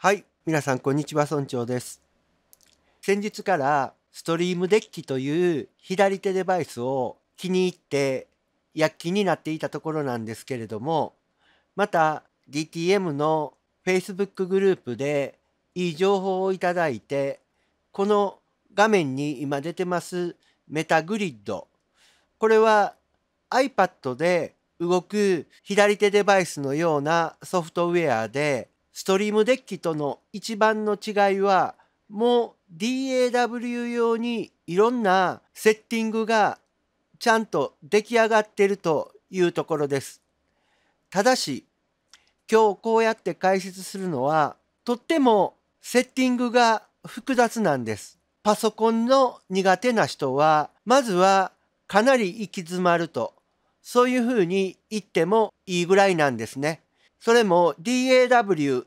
はい、皆さんこんにちは、村長です。先日からストリームデッキという左手デバイスを気に入って躍起になっていたところなんですけれども、また DTM の Facebook グループでいい情報をいただいて、この画面に今出てますメタグリッド。これは iPad で動く左手デバイスのようなソフトウェアでストリームデッキとの一番の違いはもう DAW 用にいろんなセッティングがちゃんと出来上がってるというところです。ただし今日こうやって解説するのはとってもセッティングが複雑なんです。パソコンの苦手な人はまずはかなり行き詰まるとそういうふうに言ってもいいぐらいなんですね。それも DAW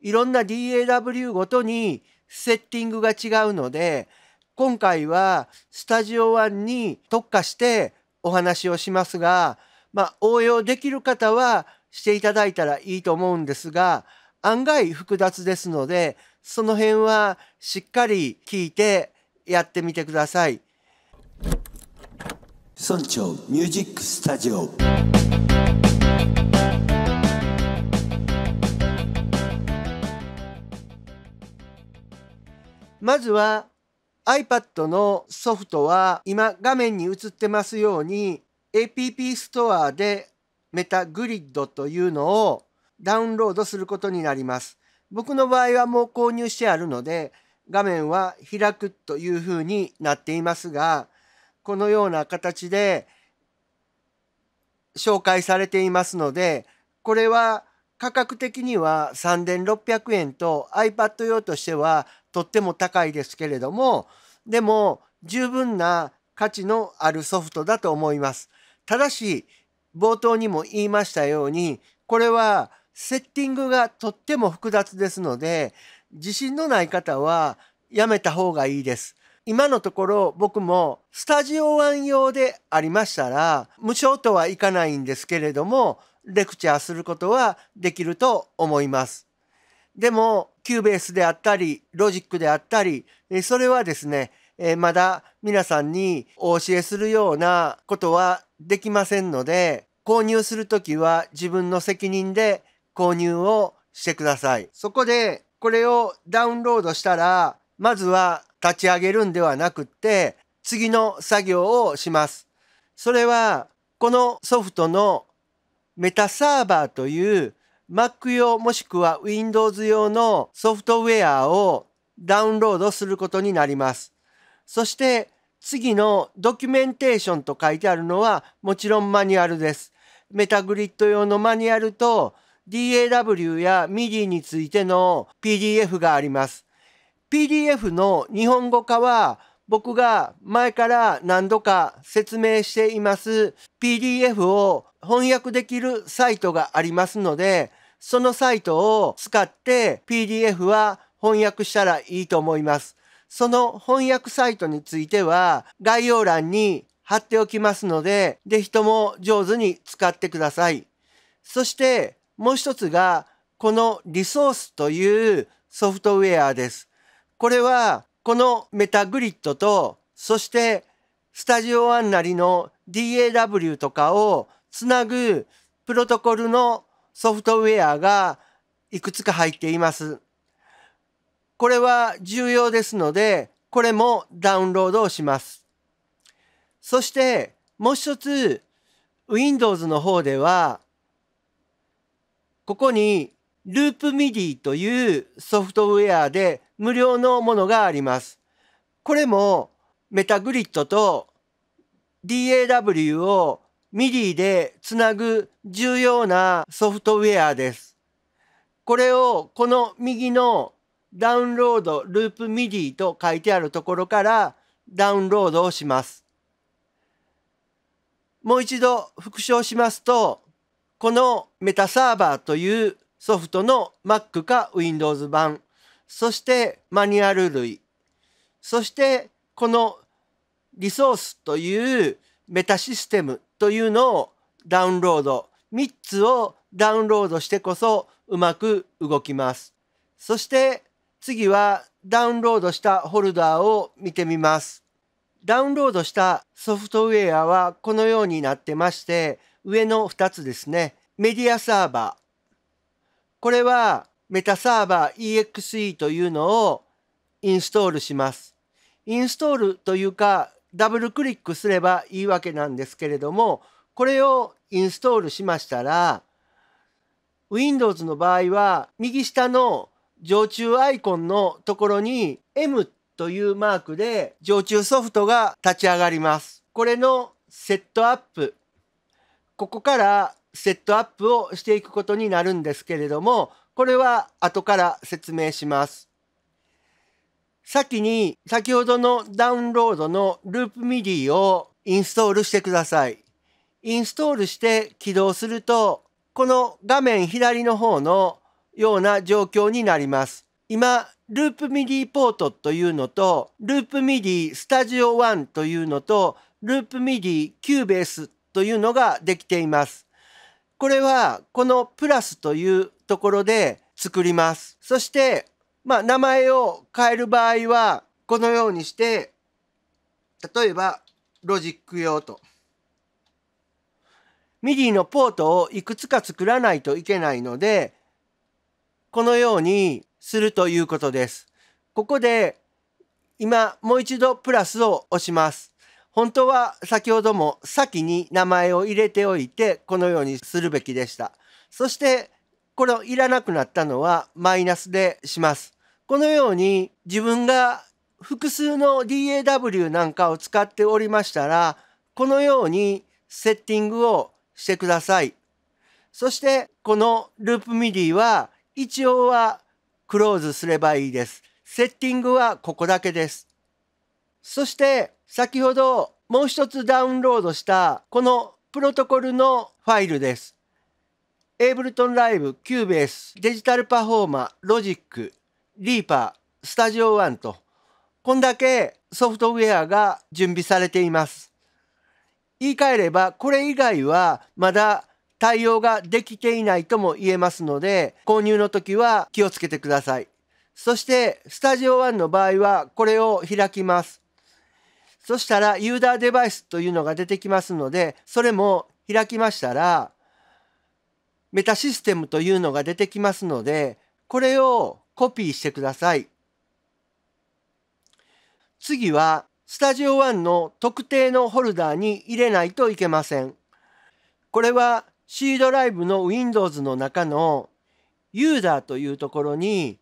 いろんな DAW ごとにセッティングが違うので今回はスタジオ1に特化してお話をしますが、まあ、応用できる方はしていただいたらいいと思うんですが案外複雑ですのでその辺はしっかり聞いてやってみてください。村長ミュージックスタジオまずは iPad のソフトは今画面に映ってますように app Store でメタグリッドというのをダウンロードすることになります。僕の場合はもう購入してあるので画面は開くというふうになっていますがこのような形で紹介されていますのでこれは価格的には3600円と iPad 用としてはとっても高いですけれどもでも十分な価値のあるソフトだと思います。ただし冒頭にも言いましたようにこれはセッティングがとっても複雑ですので自信のない方はやめた方がいいです。今のところ僕もスタジオ one 用でありましたら無償とはいかないんですけれどもレクチャーすることはできると思います。でも、キューベースであったり、ロジックであったり、それはですね、まだ皆さんにお教えするようなことはできませんので、購入するときは自分の責任で購入をしてください。そこで、これをダウンロードしたら、まずは立ち上げるんではなくって、次の作業をします。それは、このソフトのメタサーバーという Mac 用もしくは Windows 用のソフトウェアをダウンロードすることになります。そして次のドキュメンテーションと書いてあるのはもちろんマニュアルです。メタグリッド用のマニュアルと DAW や MIDI についての PDF があります。PDF の日本語化は僕が前から何度か説明しています PDF を翻訳できるサイトがありますので、そのサイトを使って PDF は翻訳したらいいと思います。その翻訳サイトについては概要欄に貼っておきますので、ぜひとも上手に使ってください。そしてもう一つがこのリソースというソフトウェアです。これはこのメタグリッドと、そしてスタジオワンなりの DAW とかをつなぐプロトコルのソフトウェアがいくつか入っています。これは重要ですので、これもダウンロードをします。そしてもう一つ Windows の方では、ここにループミディというソフトウェアで無料のものがあります。これもメタグリッドと DAW をミディでつなぐ重要なソフトウェアです。これをこの右のダウンロードループミディと書いてあるところからダウンロードをします。もう一度復唱しますと、このメタサーバーというソフトの Mac か Windows 版そしてマニュアル類そしてこのリソースというメタシステムというのをダウンロード3つをダウンロードしてこそうまく動きます。そして次はダウンロードしたホルダーを見てみます。ダウンロードしたソフトウェアはこのようになってまして上の2つですねメディアサーバこれはメタサーバー EXE というのをインストールします。インストールというかダブルクリックすればいいわけなんですけれどもこれをインストールしましたら Windows の場合は右下の常駐アイコンのところに M というマークで常駐ソフトが立ち上がります。これのセットアップここからセットアップをしていくことになるんですけれども、これは後から説明します。先に先ほどのダウンロードのループミディをインストールしてください。インストールして起動すると、この画面左の方のような状況になります。今、ループミディポートというのと、ループミディスタジオ1というのと、ループミディキューベースというのができています。これはこのプラスというところで作ります。そして、まあ、名前を変える場合はこのようにして例えばロジック用と。ミディのポートをいくつか作らないといけないのでこのようにするということです。ここで今もう一度プラスを押します。本当は先ほども先に名前を入れておいてこのようにするべきでした。そしてこれをいらなくなったのはマイナスでします。このように自分が複数の DAW なんかを使っておりましたらこのようにセッティングをしてください。そしてこのループミディは一応はクローズすればいいです。セッティングはここだけです。そして先ほどもう一つダウンロードしたこのプロトコルのファイルです。Ableton Live、Cubase、デジタルパフォーマー、Logic、Reaper、Studio One と、こんだけソフトウェアが準備されています。言い換えれば、これ以外はまだ対応ができていないとも言えますので、購入の時は気をつけてください。そして、スタジオンの場合は、これを開きます。そしたらユーザーデバイスというのが出てきますので、それも開きましたら、メタシステムというのが出てきますので、これをコピーしてください。次は、スタジオ one の特定のホルダーに入れないといけません。これは C ドライブの Windows の中のユーザーというところに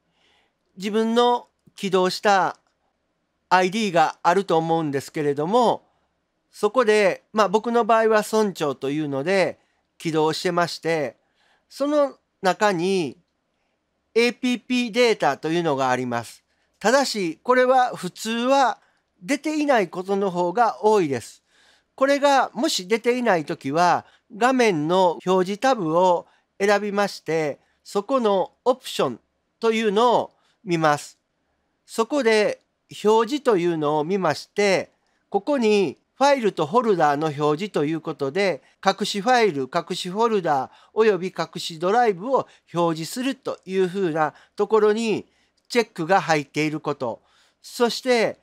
自分の起動した ID があると思うんですけれども、そこで、まあ僕の場合は村長というので起動してまして、その中に APP データというのがあります。ただし、これは普通は出ていないことの方が多いです。これがもし出ていない時は、画面の表示タブを選びまして、そこのオプションというのを見ます。そこで表示というのを見ましてここにファイルとフォルダーの表示ということで隠しファイル隠しフォルダーおよび隠しドライブを表示するというふうなところにチェックが入っていることそして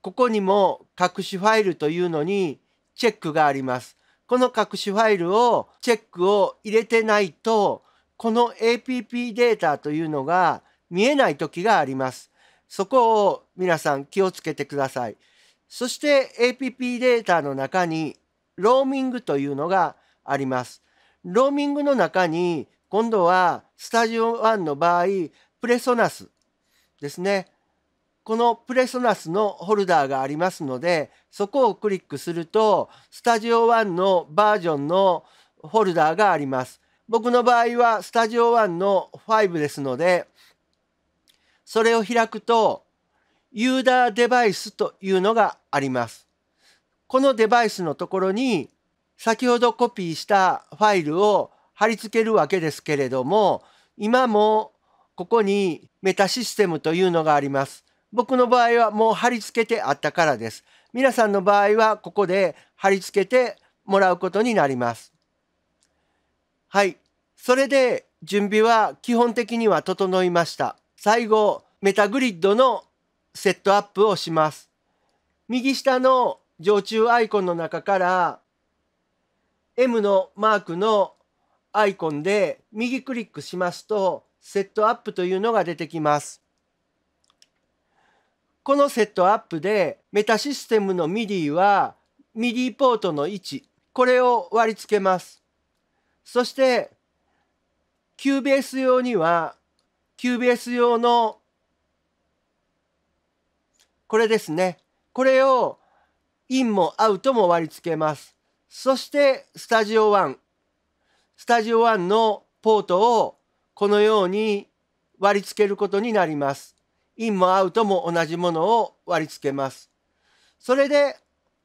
ここにも隠しファイルというのにチェックがあります。この隠しファイルをチェックを入れてないとこの APP データというのが見えない時があります。そこを皆さん気をつけてください。そして APP データの中にローミングというのがあります。ローミングの中に今度はスタジオ1の場合プレソナスですね。このプレソナスのホルダーがありますのでそこをクリックするとスタジオ1のバージョンのホルダーがあります。僕の場合はスタジオ1の5ですのでそれを開くと、ユーダーデバイスというのがあります。このデバイスのところに、先ほどコピーしたファイルを貼り付けるわけですけれども、今もここにメタシステムというのがあります。僕の場合はもう貼り付けてあったからです。皆さんの場合はここで貼り付けてもらうことになります。はい。それで準備は基本的には整いました。最後、メタグリッドのセットアップをします。右下の常駐アイコンの中から M のマークのアイコンで右クリックしますとセットアップというのが出てきます。このセットアップでメタシステムの MIDI は MIDI ポートの位置これを割り付けます。そして Cubase 用には q b s 用のこれですね。これをインもアウトも割り付けます。そしてスタジオ1。スタジオ1のポートをこのように割り付けることになります。インもアウトも同じものを割り付けます。それで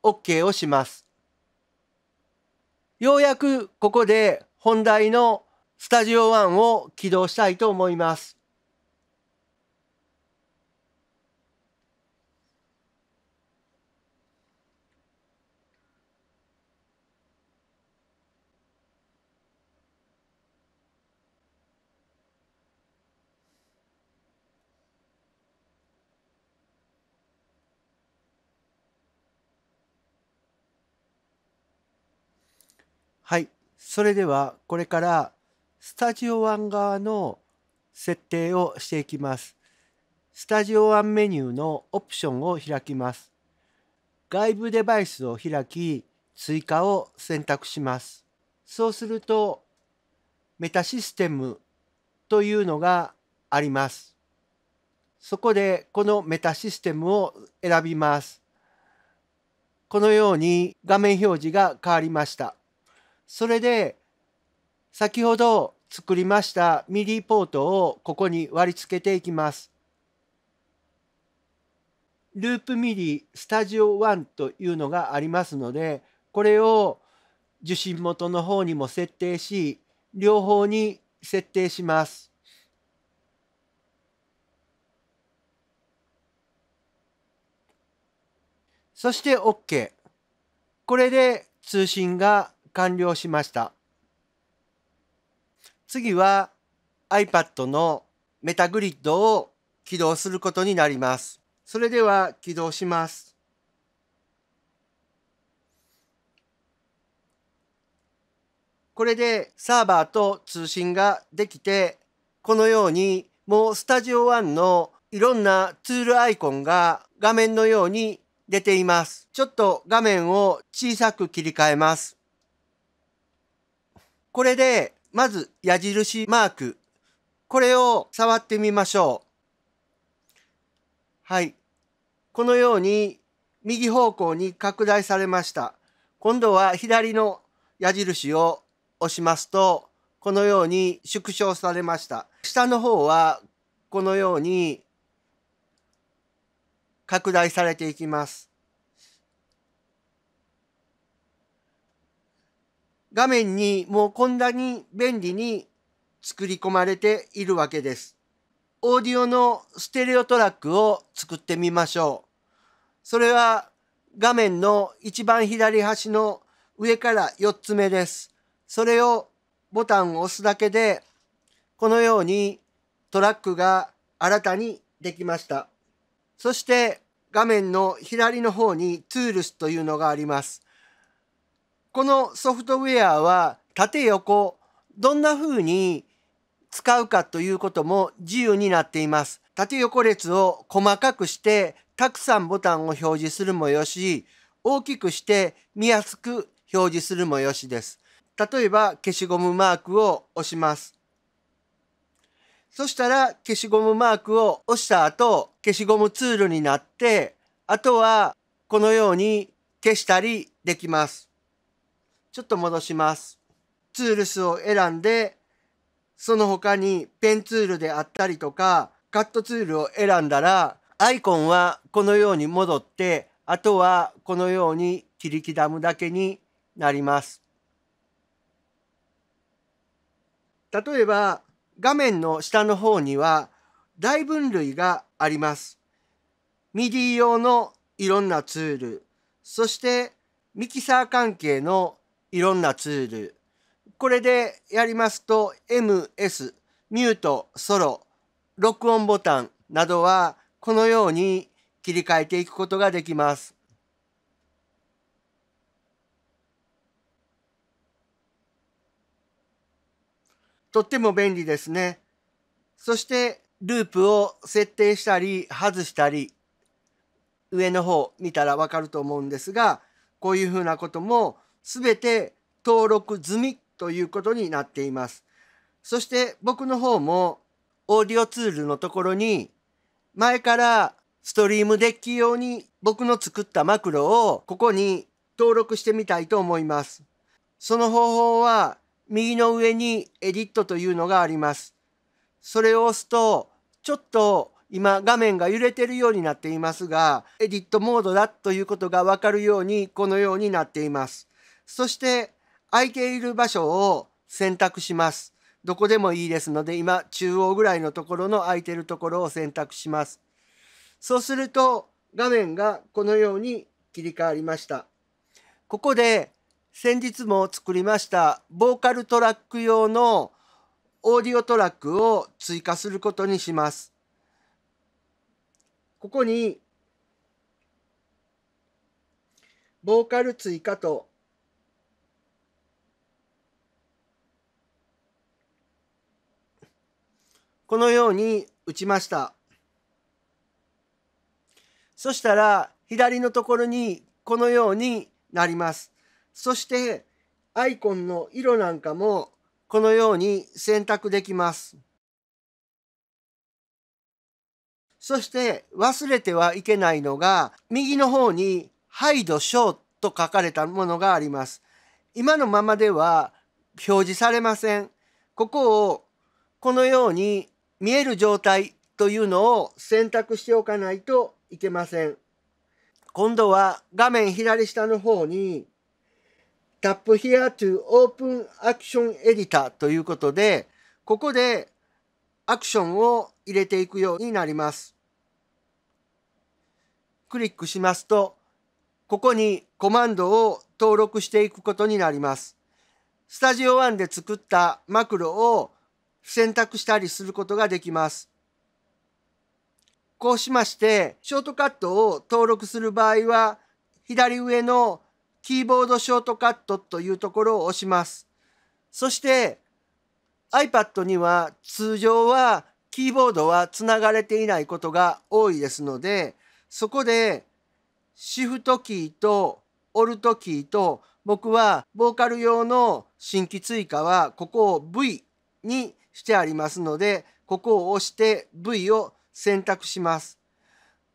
OK をします。ようやくここで本題のスタジオ1を起動したいと思います。はいそれではこれからスタジオ1側の設定をしていきますスタジオ1メニューのオプションを開きます外部デバイスを開き追加を選択しますそうするとメタシステムというのがありますそこでこのメタシステムを選びますこのように画面表示が変わりましたそれで先ほど作りましたミリポートをここに割り付けていきます。ループミリスタジオ1というのがありますのでこれを受信元の方にも設定し両方に設定します。そして OK。これで通信が完了しました。次は iPad のメタグリッドを起動することになります。それでは起動します。これでサーバーと通信ができて、このようにもうスタジオンのいろんなツールアイコンが画面のように出ています。ちょっと画面を小さく切り替えます。これで、まず矢印マーク。これを触ってみましょう。はい。このように右方向に拡大されました。今度は左の矢印を押しますと、このように縮小されました。下の方はこのように拡大されていきます。画面にもうこんなに便利に作り込まれているわけです。オーディオのステレオトラックを作ってみましょう。それは画面の一番左端の上から4つ目です。それをボタンを押すだけで、このようにトラックが新たにできました。そして画面の左の方にツールスというのがあります。このソフトウェアは縦横どんな風に使うかということも自由になっています。縦横列を細かくしてたくさんボタンを表示するもよし、大きくして見やすく表示するもよしです。例えば消しゴムマークを押します。そしたら消しゴムマークを押した後、消しゴムツールになって、あとはこのように消したりできます。ちょっと戻します。ツールスを選んで、その他にペンツールであったりとか、カットツールを選んだら、アイコンはこのように戻って、あとはこのように切り刻むだけになります。例えば、画面の下の方には大分類があります。ミディ用のいろんなツール、そしてミキサー関係のいろんなツールこれでやりますと MS ミュートソロ録音ボタンなどはこのように切り替えていくことができます。とっても便利ですね。そしてループを設定したり外したり上の方見たらわかると思うんですがこういうふうなことも全て登録済みということになっています。そして僕の方もオーディオツールのところに前からストリームデッキ用に僕の作ったマクロをここに登録してみたいと思います。その方法は右の上にエディットというのがあります。それを押すとちょっと今画面が揺れてるようになっていますがエディットモードだということがわかるようにこのようになっています。そして空いている場所を選択します。どこでもいいですので、今中央ぐらいのところの空いてるところを選択します。そうすると画面がこのように切り替わりました。ここで先日も作りましたボーカルトラック用のオーディオトラックを追加することにします。ここにボーカル追加とこのように打ちました。そしたら左のところにこのようになります。そしてアイコンの色なんかもこのように選択できます。そして忘れてはいけないのが右の方に「h イ d e show」と書かれたものがあります。今のままでは表示されません。ここをこのように見える状態というのを選択しておかないといけません。今度は画面左下の方に Tap here to open action editor ということで、ここでアクションを入れていくようになります。クリックしますと、ここにコマンドを登録していくことになります。スタジオ1で作ったマクロを選択したりすることができます。こうしまして、ショートカットを登録する場合は、左上のキーボードショートカットというところを押します。そして iPad には通常はキーボードはつながれていないことが多いですので、そこでシフトキーとオルトキーと僕はボーカル用の新規追加はここを V にしてありますので、ここを押して V を選択します。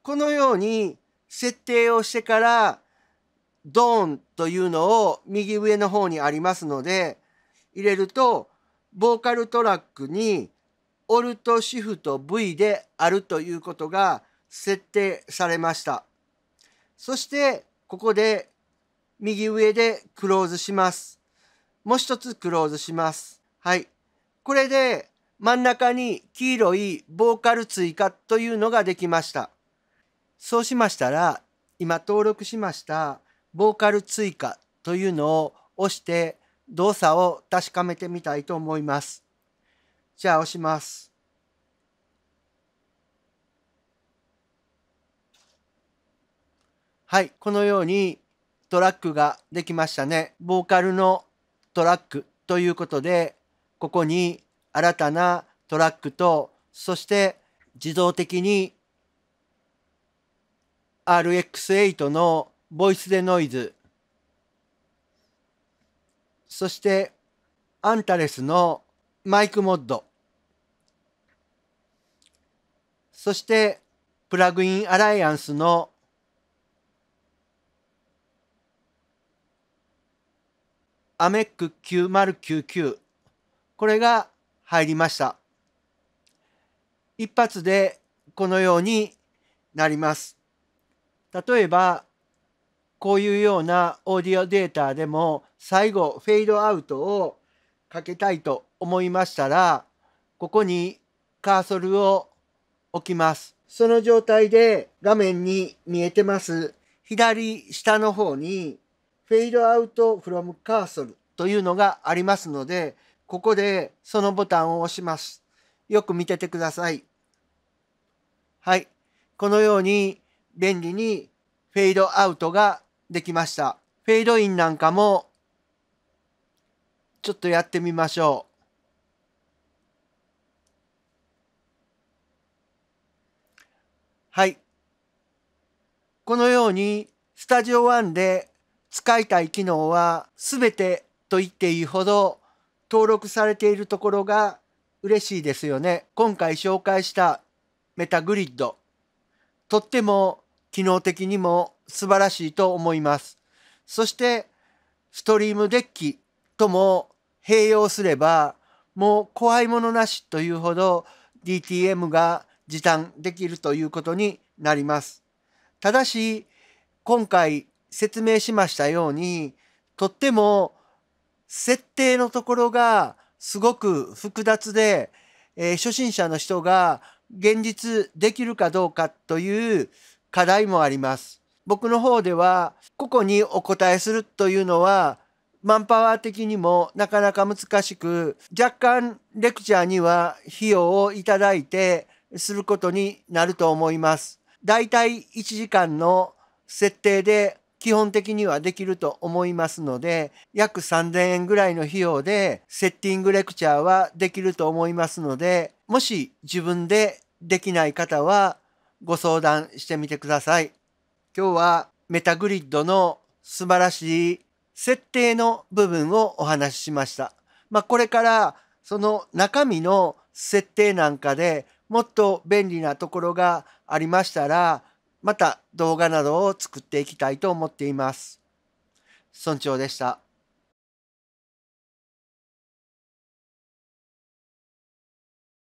このように設定をしてから、ドーンというのを右上の方にありますので、入れると、ボーカルトラックに、オルトシフト V であるということが設定されました。そして、ここで右上でクローズします。もう一つクローズします。はい。これで真ん中に黄色いボーカル追加というのができました。そうしましたら、今登録しましたボーカル追加というのを押して動作を確かめてみたいと思います。じゃあ押します。はい、このようにトラックができましたね。ボーカルのトラックということでここに新たなトラックとそして自動的に RX8 のボイスでノイズそしてアンタレスのマイクモッドそしてプラグインアライアンスのアメック9099これが入りました。一発でこのようになります。例えば、こういうようなオーディオデータでも最後フェードアウトをかけたいと思いましたら、ここにカーソルを置きます。その状態で画面に見えてます左下の方にフェードアウトフロムカーソルというのがありますので、ここでそのボタンを押します。よく見ててください。はい。このように便利にフェードアウトができました。フェードインなんかもちょっとやってみましょう。はい。このようにスタジオ1で使いたい機能は全てと言っていいほど登録されているところが嬉しいですよね。今回紹介したメタグリッド。とっても機能的にも素晴らしいと思います。そしてストリームデッキとも併用すればもう怖いものなしというほど DTM が時短できるということになります。ただし今回説明しましたようにとっても設定のところがすごく複雑で、えー、初心者の人が現実できるかどうかという課題もあります。僕の方では個々にお答えするというのはマンパワー的にもなかなか難しく若干レクチャーには費用をいただいてすることになると思います。だいたい1時間の設定で基本的にはできると思いますので、約3000円ぐらいの費用でセッティングレクチャーはできると思いますので、もし自分でできない方はご相談してみてください。今日はメタグリッドの素晴らしい設定の部分をお話ししました。まあ、これからその中身の設定なんかでもっと便利なところがありましたらまた動画などを作っていきたいと思っています。村長でした。